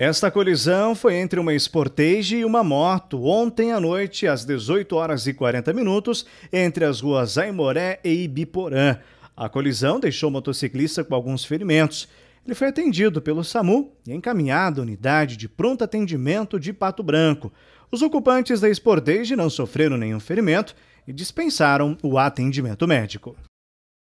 Esta colisão foi entre uma Sportage e uma moto ontem à noite, às 18 horas e 40 minutos, entre as ruas Aimoré e Ibiporã. A colisão deixou o motociclista com alguns ferimentos. Ele foi atendido pelo SAMU e encaminhado à unidade de pronto atendimento de Pato Branco. Os ocupantes da Sportage não sofreram nenhum ferimento e dispensaram o atendimento médico.